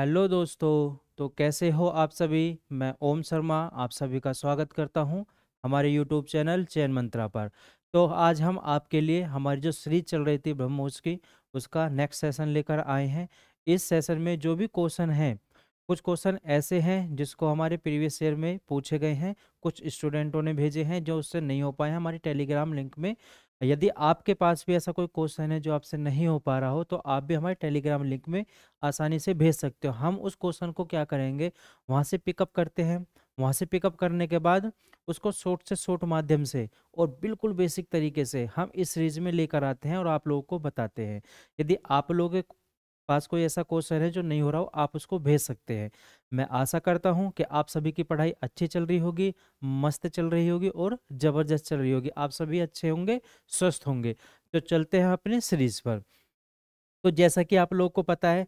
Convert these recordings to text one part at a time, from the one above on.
Hello दोस्तों तो कैसे हो आप सभी मैं ओम शर्मा आप सभी का स्वागत करता हूं हमारे यूट्यूब चैनल चैन मंत्रा पर तो आज हम आपके लिए हमारी जो सीरीज चल रही थी ब्रह्मोस की उसका नेक्स्ट सेशन लेकर आए हैं इस सेशन में जो भी क्वेश्चन हैं कुछ क्वेश्चन ऐसे हैं जिसको हमारे प्रीवियस ईयर में पूछे गए हैं कुछ स्टूडेंटों ने भेजे हैं जो उससे नहीं हो पाए हमारे टेलीग्राम लिंक में यदि आपके पास भी ऐसा कोई क्वेश्चन है जो आपसे नहीं हो पा रहा हो तो आप भी हमारे टेलीग्राम लिंक में आसानी से भेज सकते हो हम उस क्वेश्चन को क्या करेंगे वहाँ से पिकअप करते हैं वहाँ से पिकअप करने के बाद उसको शॉर्ट से शॉर्ट माध्यम से और बिल्कुल बेसिक तरीके से हम इस सीरीज में लेकर आते हैं और आप लोगों को बताते हैं यदि आप लोगों के पास कोई ऐसा क्वेश्चन है जो नहीं हो रहा हो आप उसको भेज सकते हैं मैं आशा करता हूँ कि आप सभी की पढ़ाई अच्छी चल रही होगी मस्त चल रही होगी और ज़बरदस्त चल रही होगी आप सभी अच्छे होंगे स्वस्थ होंगे तो चलते हैं अपने सीरीज पर तो जैसा कि आप लोग को पता है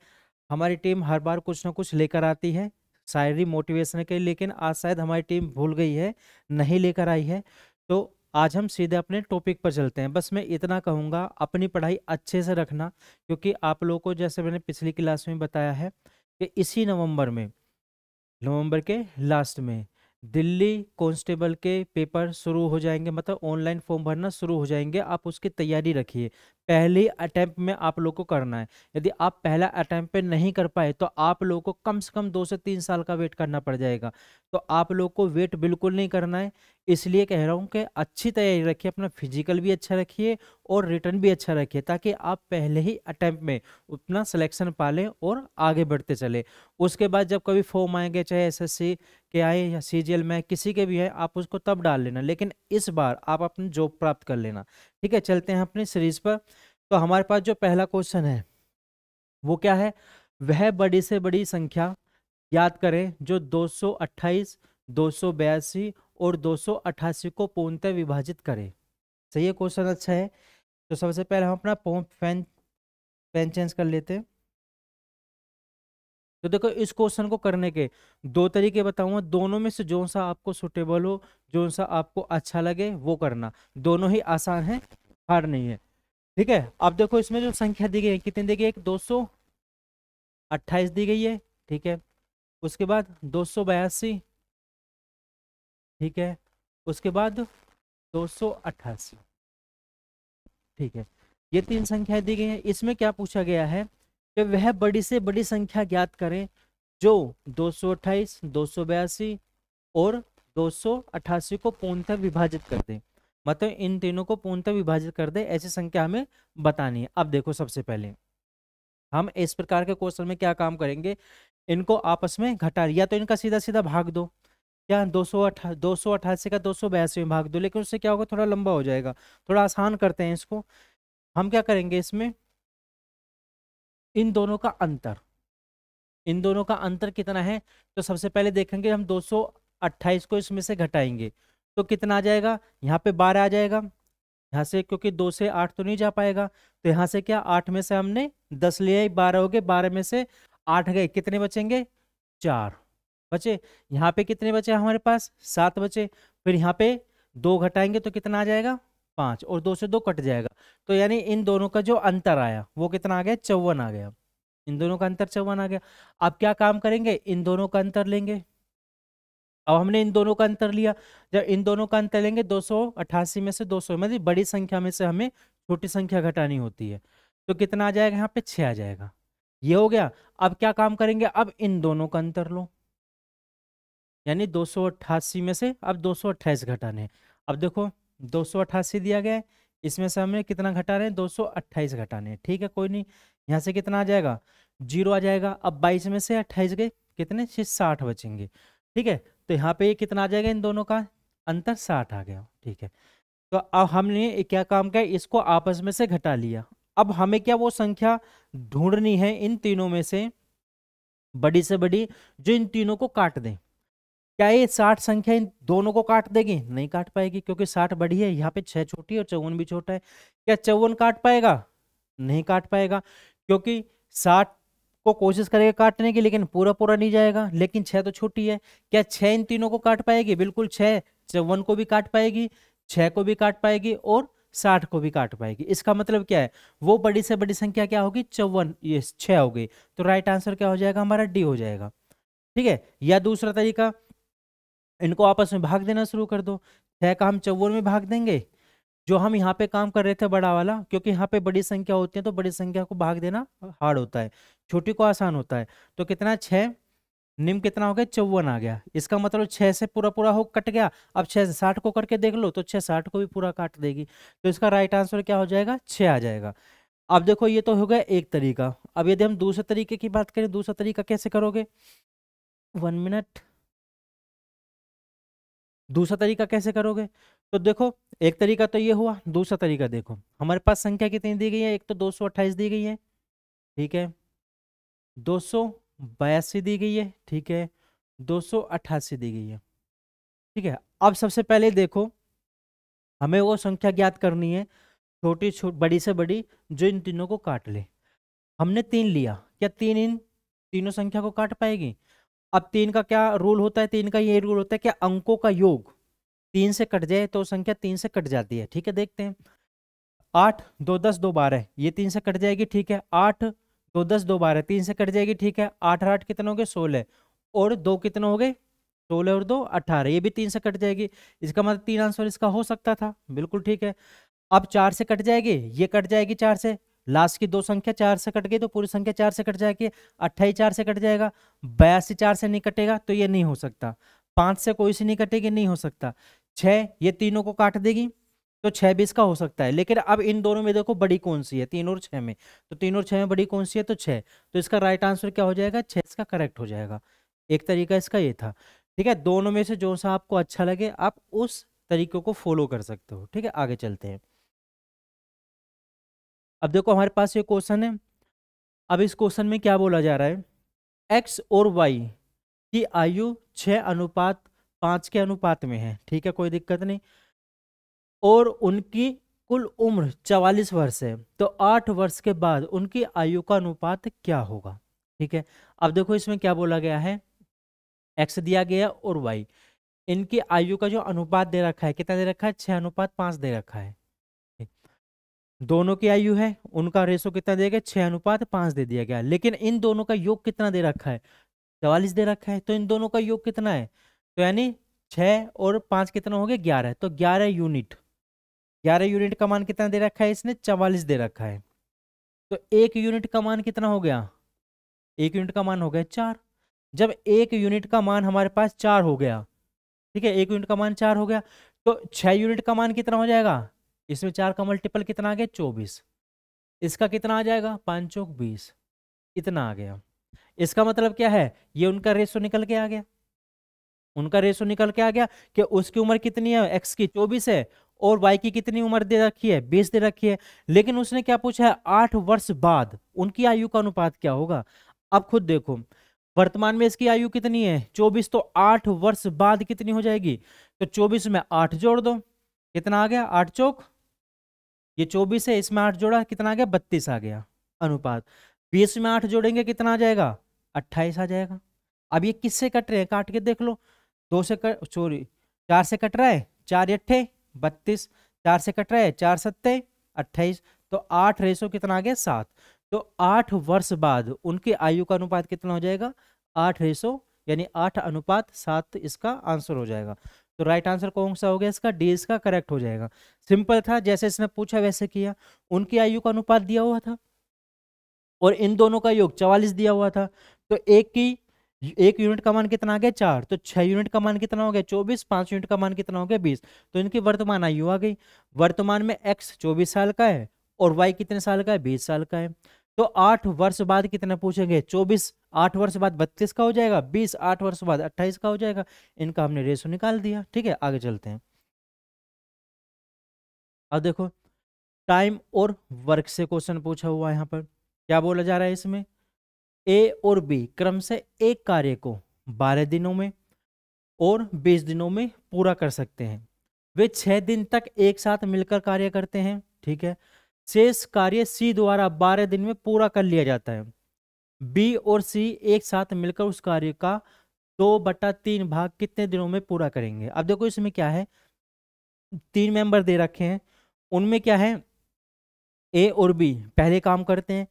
हमारी टीम हर बार कुछ ना कुछ लेकर आती है शायरी मोटिवेशन के लेकिन आज शायद हमारी टीम भूल गई है नहीं लेकर आई है तो आज हम सीधे अपने टॉपिक पर चलते हैं बस मैं इतना कहूँगा अपनी पढ़ाई अच्छे से रखना क्योंकि आप लोगों को जैसे मैंने पिछली क्लास में बताया है कि इसी नवंबर में नवंबर के लास्ट में दिल्ली कांस्टेबल के पेपर शुरू हो जाएंगे मतलब ऑनलाइन फॉर्म भरना शुरू हो जाएंगे आप उसकी तैयारी रखिए पहले अटैम्प्ट में आप लोग को करना है यदि आप पहला अटैम्प्ट नहीं कर पाए तो आप लोग को कम से कम दो से तीन साल का वेट करना पड़ जाएगा तो आप लोग को वेट बिल्कुल नहीं करना है इसलिए कह रहा हूँ कि अच्छी तैयारी रखिए अपना फिजिकल भी अच्छा रखिए और रिटर्न भी अच्छा रखिए ताकि आप पहले ही अटैम्प्ट में अपना सिलेक्शन पा लें और आगे बढ़ते चले उसके बाद जब कभी फॉर्म आएंगे चाहे एसएससी के आए या सी एल में किसी के भी है आप उसको तब डाल लेना लेकिन इस बार आप अपनी जॉब प्राप्त कर लेना ठीक है चलते हैं अपनी सीरीज पर तो हमारे पास जो पहला क्वेश्चन है वो क्या है वह बड़ी से बड़ी संख्या याद करें जो दो सौ और अट्ठासी को पूर्णतः विभाजित करें सही तो है क्वेश्चन अच्छा है तो सबसे पहले हम अपना पोम फैन फैन चेंज कर लेते हैं तो देखो इस क्वेश्चन को करने के दो तरीके बताऊंगा दोनों में से जो सा आपको सुटेबल हो जो सा आपको अच्छा लगे वो करना दोनों ही आसान है हार्ड नहीं है ठीक है अब देखो इसमें जो संख्या दी गई है कितनी दी गई एक दो सौ अट्ठाईस दी गई है ठीक है उसके बाद दो सौ बयासी ठीक है उसके बाद दो ठीक है ये तीन संख्याएं दी गई हैं इसमें क्या पूछा गया है कि वह बड़ी से बड़ी संख्या ज्ञात करें जो दो सौ और दो को पूर्णतः विभाजित कर दें मतलब इन तीनों को पूर्णतः विभाजित कर दें ऐसी संख्या हमें बतानी है अब देखो सबसे पहले हम इस प्रकार के क्वेश्चन में क्या काम करेंगे इनको आपस में घटा या तो इनका सीधा सीधा भाग दो क्या दो सौ अठा दो सौ अठासी का दो सौ बयासी में भाग दो लेकिन उससे क्या होगा थोड़ा लंबा हो जाएगा थोड़ा आसान करते हैं इसको हम क्या करेंगे इसमें इन दोनों का अंतर इन दोनों का अंतर कितना है तो सबसे पहले देखेंगे हम 228 को इसमें से घटाएंगे तो कितना आ जाएगा यहाँ पे बारह आ जाएगा यहाँ से क्योंकि दो से आठ तो नहीं जा पाएगा तो यहाँ से क्या आठ में से हमने दस लिया बारह हो गए बारह में से आठ गए कितने बचेंगे चार बचे यहाँ पे कितने बचे हमारे पास सात बचे फिर यहाँ पे दो घटाएंगे तो कितना आ जाएगा पाँच और दो से दो कट जाएगा तो यानी इन दोनों का जो अंतर आया वो कितना आ गया चौवन आ गया इन दोनों का अंतर चौवन आ गया अब क्या काम करेंगे इन दोनों का अंतर लेंगे अब हमने इन दोनों का अंतर लिया जब इन दोनों का अंतर लेंगे दो में से दो मतलब बड़ी संख्या में से हमें छोटी संख्या घटानी होती है तो कितना आ जाएगा यहाँ पे छः आ जाएगा ये हो गया अब क्या काम करेंगे अब इन दोनों का अंतर लो यानी दो में से अब दो घटाने हैं अब देखो दो दिया गया है इसमें से हमें कितना घटा रहे हैं दो घटाने हैं ठीक है कोई नहीं यहाँ से कितना आ जाएगा जीरो आ जाएगा अब बाईस में से अट्ठाईस गए कितने से साठ बचेंगे ठीक है तो यहाँ पे कितना आ जाएगा इन दोनों का अंतर साठ आ गया ठीक है तो अब हमने क्या काम किया इसको आपस में से घटा लिया अब हमें क्या वो संख्या ढूंढनी है इन तीनों में से बड़ी से बड़ी जो इन तीनों को काट दें क्या ये साठ संख्या इन दोनों को काट देगी नहीं काट पाएगी क्योंकि साठ बड़ी है यहाँ पे छह छोटी और चौवन भी छोटा है क्या चौवन काट पाएगा नहीं काट पाएगा क्योंकि साठ को कोशिश करेगा काटने की लेकिन पूरा पूरा नहीं जाएगा लेकिन छह तो छोटी है क्या छह इन तीनों को काट पाएगी बिल्कुल छह चौवन को भी काट पाएगी छह को भी काट पाएगी और साठ को भी काट पाएगी इसका मतलब क्या है वो बड़ी से बड़ी संख्या क्या होगी चौवन ये छः हो गई तो राइट आंसर क्या हो जाएगा हमारा डी हो जाएगा ठीक है या दूसरा तरीका इनको आपस में भाग देना शुरू कर दो छः का हम चौवन में भाग देंगे जो हम यहाँ पे काम कर रहे थे बड़ा वाला क्योंकि यहाँ पे बड़ी संख्या होती है तो बड़ी संख्या को भाग देना हार्ड होता है छोटी को आसान होता है तो कितना छः निम कितना हो गया चौवन आ गया इसका मतलब छः से पूरा पूरा हो कट गया अब छः साठ को करके देख लो तो छः साठ को भी पूरा काट देगी तो इसका राइट आंसर क्या हो जाएगा छः आ जाएगा अब देखो ये तो हो गया एक तरीका अब यदि हम दूसरे तरीके की बात करें दूसरा तरीका कैसे करोगे वन मिनट दूसरा तरीका कैसे करोगे तो देखो एक तरीका तो ये हुआ दूसरा तरीका देखो हमारे पास संख्या कितनी दी गई है एक तो दो दी गई है ठीक है दो दी गई है ठीक है दो दी गई है ठीक है अब सबसे पहले देखो हमें वो संख्या ज्ञात करनी है छोटी छोटी बड़ी से बड़ी जो इन तीनों को काट ले हमने तीन लिया क्या तीन इन तीनों संख्या को काट पाएगी अब तीन का क्या रूल होता है तीन का ये रूल होता है कि अंकों का योग तीन से कट जाए तो संख्या तीन से कट जाती है ठीक है देखते हैं आठ दो दस दो बारह ये तीन से कट जाएगी ठीक है आठ दो दस दो बारह तीन से कट जाएगी ठीक है आठ आठ कितने हो गए सोलह और दो कितने हो गए सोलह और दो अठारह ये भी तीन से कट जाएगी इसका मतलब तीन आंसर इसका हो सकता था बिल्कुल ठीक है अब चार से कट जाएगी ये कट जाएगी चार से लास्ट की दो संख्या चार से कट गई तो पूरी संख्या चार से कट जाएगी अट्ठाईस चार से कट जाएगा बयासी चार से नहीं कटेगा तो ये नहीं हो सकता पाँच से कोई से नहीं कटेगी नहीं हो सकता छः ये तीनों को काट देगी तो छः भी इसका हो सकता है लेकिन अब इन दोनों में देखो बड़ी कौन सी है तीन और छः में तो तीन और छः में बड़ी कौन सी है तो छः तो इसका राइट आंसर क्या हो जाएगा छः इसका करेक्ट हो जाएगा एक तरीका इसका ये था ठीक है दोनों में से जो सा आपको अच्छा लगे आप उस तरीके को फॉलो कर सकते हो ठीक है आगे चलते हैं अब देखो हमारे पास ये क्वेश्चन है अब इस क्वेश्चन में क्या बोला जा रहा है एक्स और वाई की आयु छः अनुपात पाँच के अनुपात में है ठीक है कोई दिक्कत नहीं और उनकी कुल उम्र चवालीस वर्ष है तो आठ वर्ष के बाद उनकी आयु का अनुपात क्या होगा ठीक है अब देखो इसमें क्या बोला गया है एक्स दिया गया और वाई इनकी आयु का जो अनुपात दे रखा है कितना दे रखा है छः अनुपात पाँच दे रखा है दोनों की आयु है उनका रेशो कितना दिया गया छह अनुपात पांच दे दिया गया लेकिन इन दोनों का योग कितना दे रखा है चवालीस दे रखा है तो इन दोनों का योग कितना है तो यानी छः और पांच कितना हो गया ग्यारह तो ग्यारह यूनिट ग्यारह यूनिट का मान कितना दे रखा है इसने चवालीस दे रखा है तो एक यूनिट का मान कितना हो गया एक यूनिट का मान हो गया चार जब एक यूनिट का मान हमारे पास चार हो गया ठीक है एक यूनिट का मान चार हो गया तो छह यूनिट का मान कितना हो जाएगा इसमें चार का मल्टीपल कितना आ गया चौबीस इसका कितना आ जाएगा पाँच चौक बीस इतना आ गया इसका मतलब क्या है ये उनका रेशो निकल के आ गया उनका रेशो निकल के आ गया कि उसकी उम्र कितनी है एक्स की चौबीस है और वाई की कितनी उम्र दे रखी है बीस दे रखी है लेकिन उसने क्या पूछा है आठ वर्ष बाद उनकी आयु का अनुपात क्या होगा अब खुद देखो वर्तमान में इसकी आयु कितनी है चौबीस तो आठ वर्ष बाद कितनी हो जाएगी तो चौबीस में आठ जोड़ दो कितना आ गया आठ चौक ये चौबीस है इसमें आठ जोड़ा कितना आ गया बत्तीस आ गया अनुपात बीस तो में आठ जोड़ेंगे कितना आ जाएगा अट्ठाईस आ जाएगा अब ये किससे कट रहे हैं काट के देख लो दो से कट सॉरी चार से कट रहा है चार अट्ठे बत्तीस चार से कट रहा है चार सत्ते अट्ठाईस तो आठ रेसो कितना आ गया सात तो आठ वर्ष बाद उनकी आयु का अनुपात कितना हो जाएगा आठ रेसो यानी आठ अनुपात सात इसका आंसर हो जाएगा तो राइट आंसर कौन सा हो गया इसका डी इसका करेक्ट हो जाएगा सिंपल था जैसे इसने पूछा वैसे किया उनकी आयु का अनुपात दिया हुआ था और इन दोनों का योग चवालीस दिया हुआ था तो एक की एक यूनिट का मान कितना आ गया चार तो छह यूनिट का मान कितना हो गया चौबीस पांच यूनिट का मान कितना हो गया बीस तो इनकी वर्तमान आयु आ गई वर्तमान में एक्स चौबीस साल का है और वाई कितने साल का है बीस साल का है तो आठ वर्ष बाद कितना पूछेंगे चौबीस आठ वर्ष बाद बत्तीस का हो जाएगा बीस आठ वर्ष बाद अट्ठाईस का हो जाएगा इनका हमने रेशो निकाल दिया ठीक है आगे चलते हैं अब देखो टाइम और वर्क से क्वेश्चन पूछा हुआ यहाँ पर क्या बोला जा रहा है इसमें ए और बी क्रम से एक कार्य को बारह दिनों में और बीस दिनों में पूरा कर सकते हैं वे छह दिन तक एक साथ मिलकर कार्य करते हैं ठीक है शेष कार्य सी द्वारा बारह दिन में पूरा कर लिया जाता है बी और सी एक साथ मिलकर उस कार्य का दो बटा तीन भाग कितने दिनों में पूरा करेंगे अब देखो इसमें क्या है तीन मेंबर दे रखे हैं उनमें क्या है ए और बी पहले काम करते हैं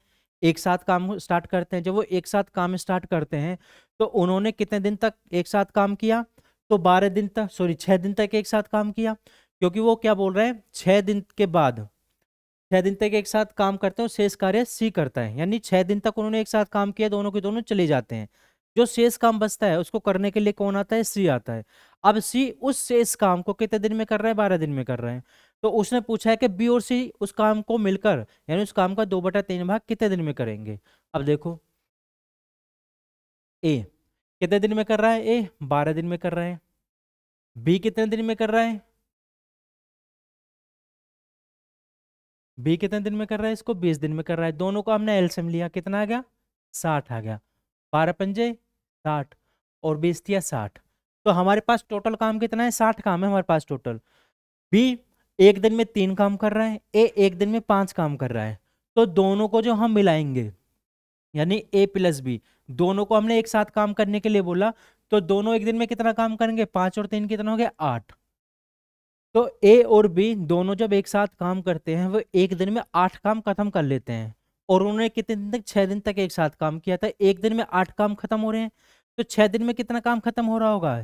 एक साथ काम स्टार्ट करते हैं जब वो एक साथ काम स्टार्ट करते हैं तो उन्होंने कितने दिन तक एक साथ काम किया तो बारह दिन तक सॉरी छः दिन तक एक साथ काम किया क्योंकि वो क्या बोल रहे हैं छः दिन के बाद छः दिन तक एक साथ काम करते हैं और शेष कार्य सी करता है यानी छः दिन तक उन्होंने एक साथ काम किया दोनों के दोनों चले जाते हैं जो शेष काम बचता है उसको करने के लिए कौन आता है सी आता है अब सी उस शेष काम को कितने दिन में कर रहे हैं बारह दिन में कर रहे हैं तो उसने पूछा है कि बी और सी उस काम को मिलकर यानी उस काम का दो बटा तीन भाग कितने दिन में करेंगे अब देखो ए कितने दिन में कर रहा है ए बारह दिन में कर रहे हैं बी कितने दिन में कर रहा है बी कितने दिन में कर रहा है इसको बीस दिन में कर रहा है दोनों को हमने सेम लिया कितना आ गया साठ आ गया बारह पंजे साठ और बीस दिया साठ तो हमारे पास टोटल काम कितना है साठ काम है हमारे पास टोटल बी एक दिन में तीन काम कर रहा है ए एक दिन में पांच काम कर रहा है तो दोनों को जो हम मिलाएंगे यानी ए प्लस बी दोनों को हमने एक साथ काम करने के लिए बोला तो दोनों एक दिन में कितना काम करेंगे पांच और तीन कितना हो गया आठ तो ए और बी दोनों जब एक साथ काम करते हैं वो एक दिन में आठ काम खत्म कर लेते हैं और उन्होंने कितने दिन तक छः दिन तक एक साथ काम किया था एक दिन में आठ काम खत्म हो रहे हैं तो छः दिन में कितना काम खत्म हो रहा होगा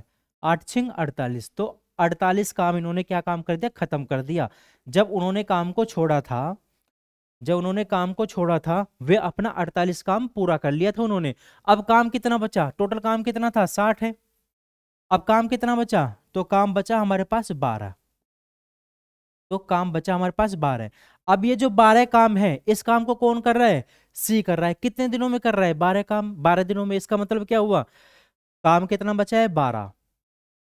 आठ छिंग अड़तालीस तो अड़तालीस काम इन्होंने क्या काम कर दिया ख़त्म कर दिया जब उन्होंने काम को छोड़ा था जब उन्होंने काम को छोड़ा था वे अपना अड़तालीस काम पूरा कर लिया था उन्होंने अब काम कितना बचा टोटल काम कितना था साठ है अब काम कितना बचा तो काम बचा हमारे पास बारह तो काम बचा हमारे पास बारह अब ये जो बारह काम है इस काम को कौन कर रहा है सी कर रहा है कितने दिनों में कर रहा है बारह काम बारह दिनों में इसका मतलब क्या हुआ काम कितना बचा है बारह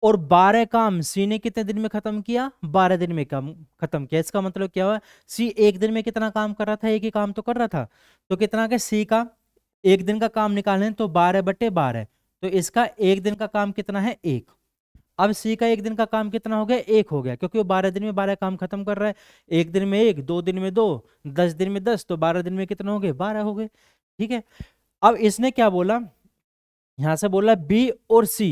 और बारह काम सी ने कितने दिन में खत्म किया बारह दिन में काम खत्म किया इसका मतलब क्या हुआ सी एक दिन में कितना काम कर रहा था एक ही काम तो कर रहा था तो कितना के सी का एक दिन का काम निकालें तो बारह बटे बारह तो इसका एक दिन का काम कितना है एक अब सी का एक दिन का काम कितना हो गया एक हो गया क्योंकि वो बारह दिन में बारह काम खत्म कर रहा है एक दिन में एक दो दिन में दो दस दिन में दस तो बारह दिन में कितना हो गए बारह हो गए ठीक है अब इसने क्या बोला यहां से बोला बी और सी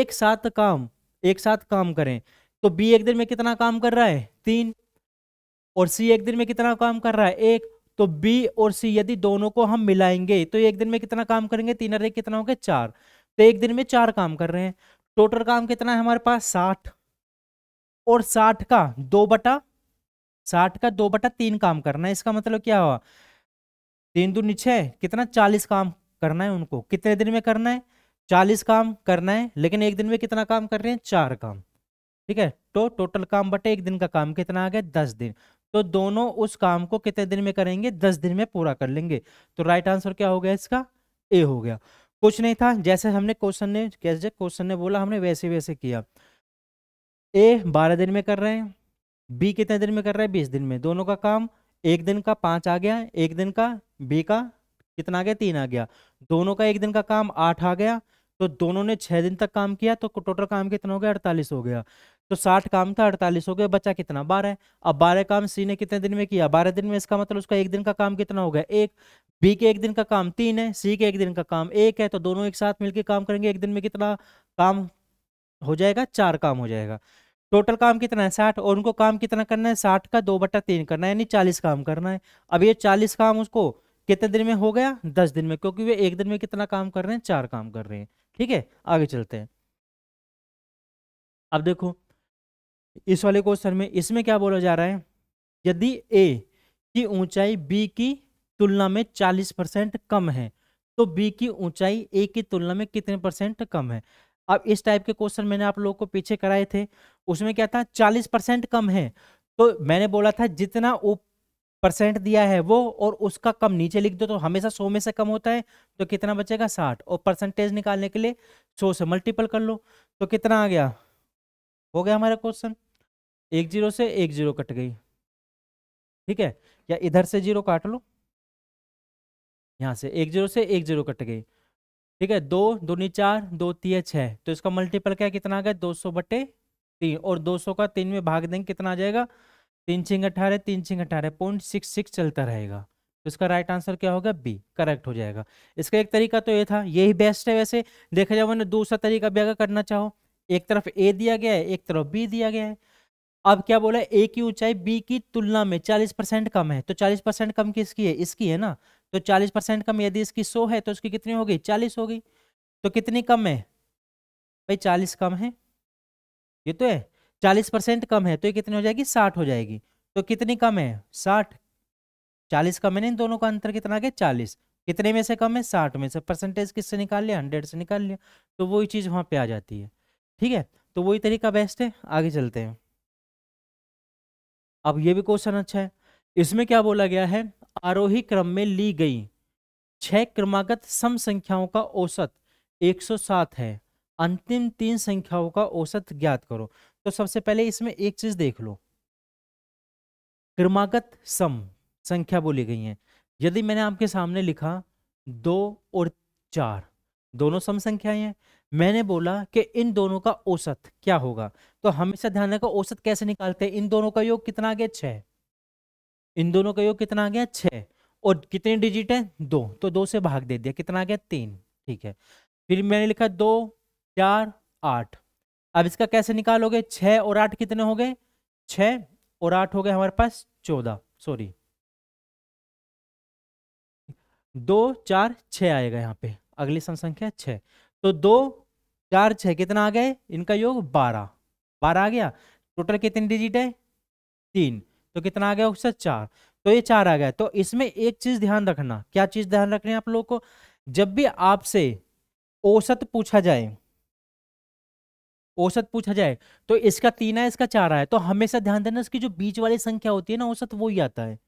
एक साथ काम एक साथ काम करें तो बी एक दिन में कितना काम कर रहा है तीन और सी एक दिन में कितना काम कर रहा है एक तो बी और सी यदि दोनों को हम मिलाएंगे तो एक दिन में कितना काम करेंगे तीन और एक कितना हो गया चार तो एक दिन में चार काम कर रहे हैं टोटल काम कितना है हमारे पास साठ और साठ का दो बटा साठ का दो बटा तीन काम करना है इसका मतलब क्या हुआ तीन दो नीचे कितना चालीस काम करना है उनको कितने दिन में करना है चालीस काम करना है लेकिन एक दिन में कितना काम कर रहे हैं चार काम ठीक है तो टोटल काम बटे एक दिन का काम कितना आ गया दस दिन तो दोनों उस काम को कितने दिन में करेंगे दस दिन में पूरा कर लेंगे तो राइट आंसर क्या हो गया इसका ए हो गया कुछ नहीं था जैसे हमने क्वेश्चन ने कैसे क्वेश्चन ने बोला हमने वैसे वैसे किया ए बारह दिन में कर रहे हैं बी कितने दिन में कर रहे हैं बीस दिन में दोनों का काम एक दिन का पाँच आ गया एक दिन का बी का कितना आ गया तीन आ गया दोनों का एक दिन का काम आठ आ गया तो दोनों ने छः दिन तक काम किया तो टोटल काम कितना हो गया अड़तालीस हो गया तो साठ काम था अड़तालीस हो गया बचा कितना बारह अब बारह काम सी ने कितने दिन में किया बारह दिन में इसका मतलब उसका एक दिन का काम कितना हो गया एक बी के एक दिन का काम तीन है सी के एक दिन का काम एक है तो दोनों एक साथ मिलकर काम करेंगे एक दिन में कितना काम हो जाएगा चार काम हो जाएगा टोटल काम कितना है साठ और उनको काम कितना करना है साठ का दो बटा तीन करना है यानी चालीस काम करना है अब ये चालीस काम उसको कितने दिन में हो गया दस दिन में क्योंकि वे एक दिन में कितना काम कर रहे हैं चार काम कर रहे हैं ठीक है आगे चलते हैं अब देखो इस वाले क्वेश्चन में इसमें क्या बोला जा रहा है यदि ए की ऊंचाई बी की तुलना में 40 परसेंट कम है तो बी की ऊंचाई ए की तुलना में कितने परसेंट कम है अब इस टाइप के क्वेश्चन मैंने आप लोगों को पीछे कराए थे उसमें क्या था 40 परसेंट कम है तो मैंने बोला था जितना परसेंट दिया है वो और उसका कम नीचे लिख दो तो हमेशा सौ में से कम होता है तो कितना बचेगा साठ और परसेंटेज निकालने के लिए सौ से मल्टीपल कर लो तो कितना आ गया हो गया हमारा क्वेश्चन एक जीरो से एक जीरो कट गई ठीक है या इधर से जीरो काट लो यहाँ से एक जीरो से एक जीरो कट गई ठीक है दो नी चार दो तीय छः तो इसका मल्टीपल क्या कितना आ गया दो सौ बटे तीन और दो सौ का तीन में भाग देंगे कितना आ जाएगा तीन छिंग अठारह तीन छिंग अठारह पॉइंट सिक्स सिक्स चलता रहेगा तो इसका राइट आंसर क्या होगा बी करेक्ट हो जाएगा इसका एक तरीका तो ये था यही बेस्ट है वैसे देखा जाए मैंने दूसरा तरीका भी अगर करना चाहो एक तरफ ए दिया गया है एक तरफ बी दिया गया है अब क्या बोला ए की ऊंचाई बी की तुलना में चालीस परसेंट कम है तो चालीस परसेंट कम किसकी है इसकी है ना तो चालीस परसेंट कम यदि इसकी सो है तो उसकी कितनी हो गई चालीस हो गई तो कितनी कम है भाई चालीस कम है ये तो है चालीस परसेंट कम है तो ये कितनी हो जाएगी साठ हो जाएगी तो कितनी कम है साठ चालीस कम है ना इन दोनों का अंतर कितना गया चालीस कितने में से कम है साठ में से परसेंटेज किससे निकाल लिया हंड्रेड से निकाल लिया तो वही चीज़ वहाँ पर आ जाती है ठीक है तो वही तरीका बेस्ट है आगे चलते हैं अब ये भी क्वेश्चन अच्छा है इसमें क्या बोला गया है आरोही क्रम में ली गई छह क्रमागत सम संख्याओं का औसत 107 है अंतिम तीन संख्याओं का औसत ज्ञात करो तो सबसे पहले इसमें एक चीज देख लो क्रमागत सम संख्या बोली गई है यदि मैंने आपके सामने लिखा दो और चार दोनों सम संख्याएं हैं मैंने बोला कि इन दोनों का औसत क्या होगा तो हमेशा ध्यान रखा औसत कैसे निकालते हैं इन दोनों का योग कितना आ गया छः इन दोनों का योग कितना आ गया छः और कितने डिजिट है दो तो दो से भाग दे दिया कितना आ गया तीन ठीक है फिर मैंने लिखा दो चार आठ अब इसका कैसे निकालोगे छः और आठ कितने हो गए छ और आठ हो गए हमारे पास चौदह सॉरी दो चार छ आएगा यहाँ पे अगली संख्या छः तो दो चार छः कितना आ गए इनका योग बारह बारह आ गया टोटल कितने डिजिट है तीन तो कितना आ गया उससे चार तो ये चार आ गया तो इसमें एक चीज़ ध्यान रखना क्या चीज़ ध्यान रखनी है आप लोग को जब भी आपसे औसत पूछा जाए औसत पूछा जाए तो इसका तीन है इसका चार है तो हमेशा ध्यान देना इसकी जो बीच वाली संख्या होती है ना औसत वो ही आता है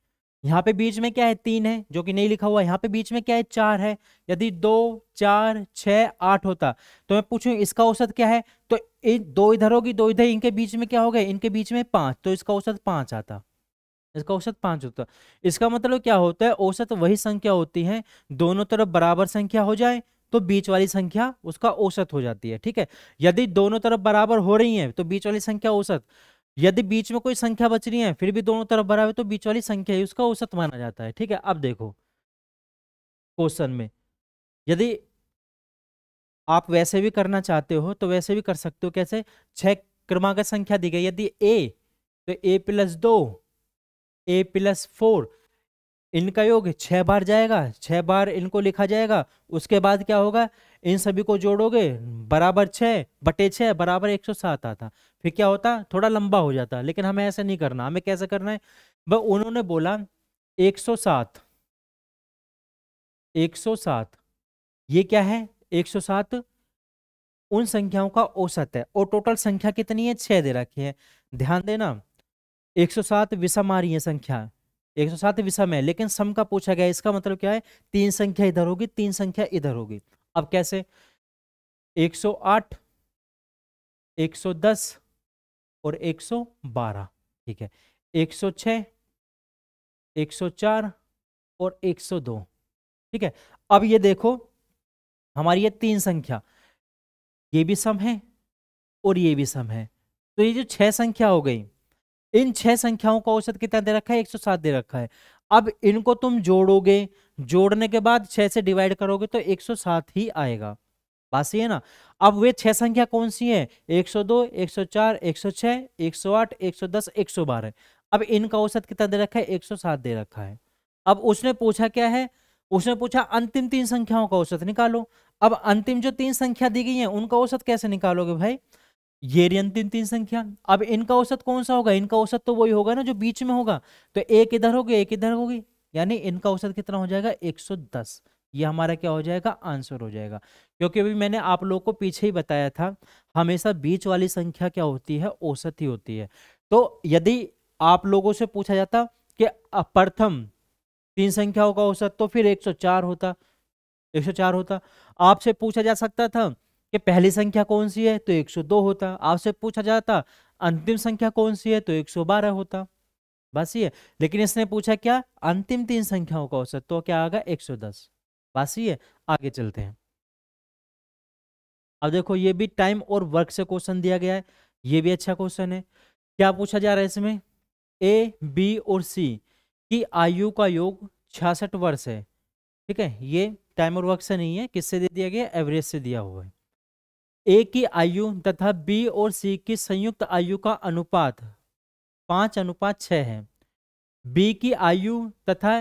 यहाँ पे बीच में क्या है तीन है जो कि नहीं लिखा हुआ यहाँ पे बीच में क्या है चार है यदि दो चार छ आठ होता तो मैं पूछू इसका औसत क्या है तो दो इधर होगी दो इधर इनके बीच में क्या हो गया इनके बीच में पांच तो इसका औसत पांच आता इसका औसत पांच होता इसका मतलब क्या होता है औसत वही संख्या होती है दोनों तरफ बराबर संख्या हो जाए तो बीच वाली संख्या उसका औसत हो जाती है ठीक है यदि दोनों तरफ बराबर हो रही है तो बीच वाली संख्या औसत यदि बीच में कोई संख्या बच रही है फिर भी दोनों तरफ बराबर तो बीच वाली संख्या ही उसका औसत माना जाता है ठीक है अब देखो क्वेश्चन में यदि आप वैसे भी करना चाहते हो तो वैसे भी कर सकते हो कैसे छह क्रमांक संख्या दी गई यदि ए तो ए प्लस दो ए प्लस फोर इनका योग छह बार जाएगा छह बार इनको लिखा जाएगा उसके बाद क्या होगा इन सभी को जोड़ोगे बराबर छः बटे छः बराबर एक सौ सात आता फिर क्या होता थोड़ा लंबा हो जाता लेकिन हमें ऐसा नहीं करना हमें कैसे करना है भाई उन्होंने बोला एक सौ सात एक सौ सात ये क्या है एक सौ सात उन संख्याओं का औसत है और टोटल संख्या कितनी है छः दे रखी है ध्यान देना एक सौ सात विषम आ रही है संख्या एक सौ सात विषम है लेकिन सम का पूछा गया इसका मतलब क्या है तीन संख्या इधर होगी तीन संख्या इधर होगी अब कैसे 108, 110 और 112 ठीक है 106, 104 और 102 ठीक है अब ये देखो हमारी ये तीन संख्या ये भी सम है और ये भी सम है तो ये जो छह संख्या हो गई इन छह संख्याओं का औसत कितना दे रखा है एक दे रखा है अब इनको तुम जोड़ोगे जोड़ने के बाद छह से डिवाइड करोगे तो एक ही आएगा बात सही है ना अब वे छह संख्या कौन सी है 102, 104, 106, 108, 110, 112। अब इनका औसत कितना दे रखा है 107 दे रखा है अब उसने पूछा क्या है उसने पूछा अंतिम तीन संख्याओं का औसत निकालो अब अंतिम जो तीन संख्या दी गई है उनका औसत कैसे निकालोगे भाई ये रही अंतिम तीन संख्या अब इनका औसत कौन सा होगा इनका औसत तो वही होगा ना जो बीच में होगा तो एक इधर होगी एक इधर होगी यानी इनका औसत कितना हो जाएगा 110 ये हमारा क्या हो जाएगा आंसर हो जाएगा क्योंकि अभी मैंने आप लोग को पीछे ही बताया था हमेशा बीच वाली संख्या क्या होती है औसत ही होती है तो यदि आप लोगों से पूछा जाता कि प्रथम तीन संख्याओं का औसत तो फिर 104 होता 104 होता आपसे पूछा जा सकता था कि पहली संख्या कौन सी है तो 102 होता आपसे पूछा जाता अंतिम संख्या कौन सी है तो 112 होता बस ये लेकिन इसने पूछा क्या अंतिम तीन संख्याओं का औसत तो क्या आएगा 110 बस ये आगे चलते हैं अब देखो ये भी टाइम और वर्क से क्वेश्चन दिया गया है ये भी अच्छा क्वेश्चन है क्या पूछा जा रहा है इसमें ए बी और सी की आयु का योग छियासठ वर्ष है ठीक है ये टाइम और वर्क से नहीं है किससे दे दिया गया एवरेज से दिया हुआ है ए की आयु तथा बी और सी की संयुक्त आयु का अनुपात पांच अनुपात छः है बी की आयु तथा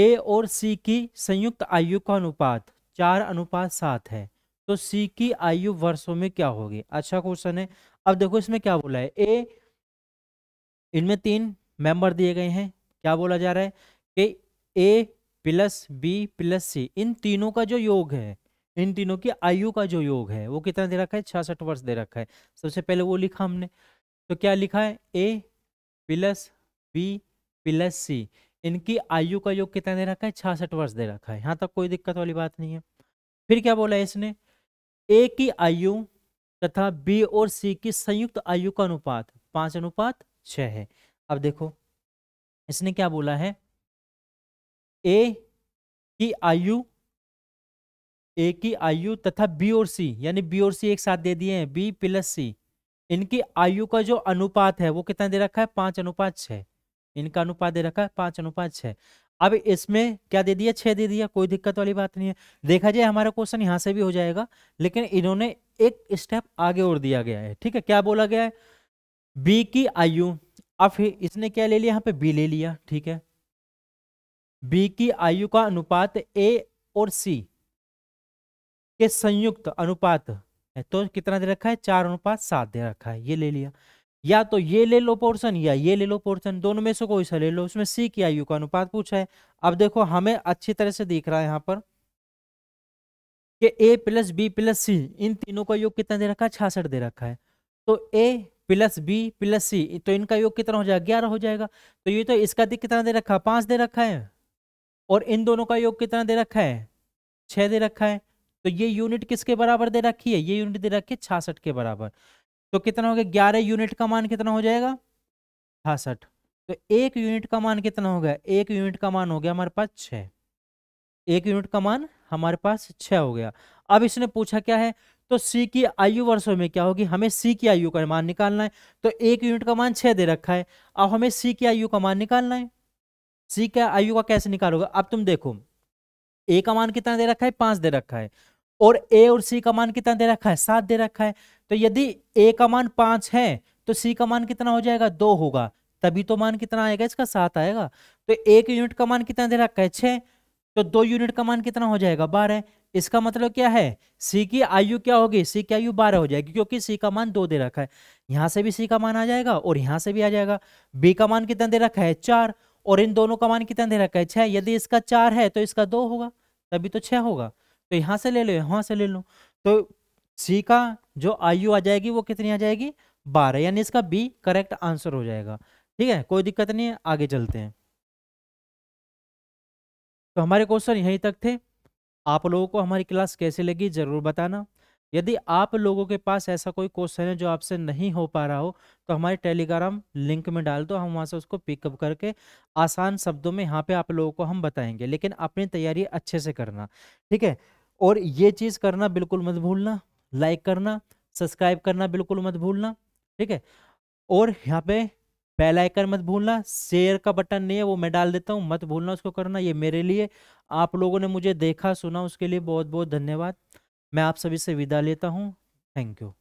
ए और सी की संयुक्त आयु का अनुपात चार अनुपात सात है तो सी की आयु वर्षों में क्या होगी अच्छा क्वेश्चन है अब देखो इसमें क्या बोला है ए इनमें तीन मेंबर दिए गए हैं क्या बोला जा रहा है कि A plus B plus C इन तीनों का जो योग है इन तीनों की आयु का जो योग है वो कितना दे रखा है छियासठ वर्ष दे रखा है सबसे पहले वो लिखा हमने तो क्या लिखा है A plus B plus C इनकी आयु का योग कितना दे रखा है छियासठ वर्ष दे रखा है यहाँ तक कोई दिक्कत वाली बात नहीं है फिर क्या बोला इसने ए की आयु तथा बी और सी की संयुक्त आयु का अनुपात पांच अनुपात छह है अब देखो इसने क्या बोला है ए की आयु ए की आयु तथा बी और सी यानी बी और सी एक साथ दे दिए हैं बी प्लस सी इनकी आयु का जो अनुपात है वो कितना दे रखा है पांच अनुपात छः इनका अनुपात दे रखा है पांच अनुपात छः अब इसमें क्या दे दिया छः दे दिया कोई दिक्कत वाली बात नहीं है देखा जाए हमारा क्वेश्चन यहाँ से भी हो जाएगा लेकिन इन्होंने एक स्टेप आगे और दिया गया है ठीक है क्या बोला गया है बी की आयु अब इसने क्या ले लिया यहाँ पे बी ले लिया ठीक है बी की आयु का अनुपात ए और सी के संयुक्त अनुपात है तो कितना दे रखा है चार अनुपात सात दे रखा है ये ले लिया या तो ये ले लो पोर्शन या ये ले लो पोर्शन दोनों में से कोई सा ले लो उसमें सी की आयु का अनुपात पूछा है अब देखो हमें अच्छी तरह से दिख रहा है यहाँ पर कि A plus B plus C इन तीनों का योग कितना दे रखा है छियासठ दे रखा है तो A plus B plus C तो इनका योग कितना हो जाएगा ग्यारह हो जाएगा तो ये तो इसका दिख कितना दे रखा है पांच दे रखा है और इन दोनों का योग कितना दे रखा है छह दे रखा है तो ये यूनिट किसके बराबर दे रखी है ये यूनिट दे रखी है छासठ के बराबर तो कितना हो गया ग्यारह यूनिट का मान कितना हो जाएगा छासठ तो एक यूनिट का मान कितना हो गया एक यूनिट का मान हो गया हमारे पास छः एक यूनिट का मान हमारे पास छः हो गया अब इसने पूछा क्या है तो सी की आयु वर्षों में क्या होगी हमें सी की आयु का मान निकालना है तो एक यूनिट का मान छः दे रखा है अब हमें सी की आयु का मान निकालना है सी का आयु का कैसे निकालोगे अब तुम देखो ए का मान कितना दे रखा है पाँच दे रखा है और ए और सी का मान कितना दे रखा है सात दे रखा है तो यदि ए का मान पांच है तो सी का मान कितना हो जाएगा दो होगा तभी तो मान कितना आएगा इसका सात आएगा तो एक यूनिट का मान कितना दे रखा है छः तो दो यूनिट का मान कितना हो जाएगा बारह इसका मतलब क्या है सी की आयु क्या होगी सी की आयु बारह हो जाएगी क्योंकि सी का मान दो दे रखा है यहाँ से भी सी का मान आ जाएगा और यहाँ से भी आ जाएगा बी का मान कितना दे रखा है चार और इन दोनों का मान कितना दे रखा है छह यदि इसका चार है तो इसका दो होगा तभी तो छह होगा तो यहाँ से ले लो यहाँ से ले लो तो सी का जो आयु आ जाएगी वो कितनी आ जाएगी बारह यानी इसका बी करेक्ट आंसर हो जाएगा ठीक है कोई दिक्कत नहीं है आगे चलते हैं तो हमारे क्वेश्चन यहीं तक थे आप लोगों को हमारी क्लास कैसे लगी ज़रूर बताना यदि आप लोगों के पास ऐसा कोई क्वेश्चन है जो आपसे नहीं हो पा रहा हो तो हमारे टेलीग्राम लिंक में डाल दो हम वहां से उसको पिकअप करके आसान शब्दों में यहाँ पे आप लोगों को हम बताएंगे लेकिन अपनी तैयारी अच्छे से करना ठीक है और ये चीज़ करना बिल्कुल मत भूलना लाइक करना सब्सक्राइब करना बिल्कुल मत भूलना ठीक है और यहाँ पे बेल आइकन मत भूलना शेयर का बटन नहीं है वो मैं डाल देता हूँ मत भूलना उसको करना ये मेरे लिए आप लोगों ने मुझे देखा सुना उसके लिए बहुत बहुत धन्यवाद मैं आप सभी से विदा लेता हूँ थैंक यू